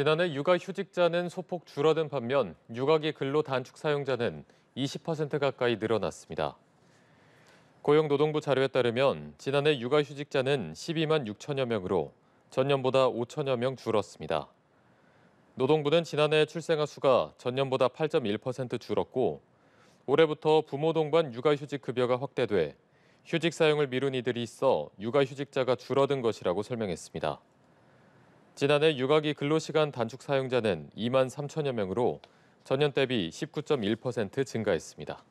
지난해 육아휴직자는 소폭 줄어든 반면 육아기 근로 단축 사용자는 20% 가까이 늘어났습니다. 고용노동부 자료에 따르면 지난해 육아휴직자는 12만 6천여 명으로 전년보다 5천여 명 줄었습니다. 노동부는 지난해 출생아 수가 전년보다 8.1% 줄었고 올해부터 부모 동반 육아휴직 급여가 확대돼 휴직 사용을 미룬 이들이 있어 육아휴직자가 줄어든 것이라고 설명했습니다. 지난해 육아기 근로시간 단축 사용자는 2만 3천여 명으로 전년 대비 19.1% 증가했습니다.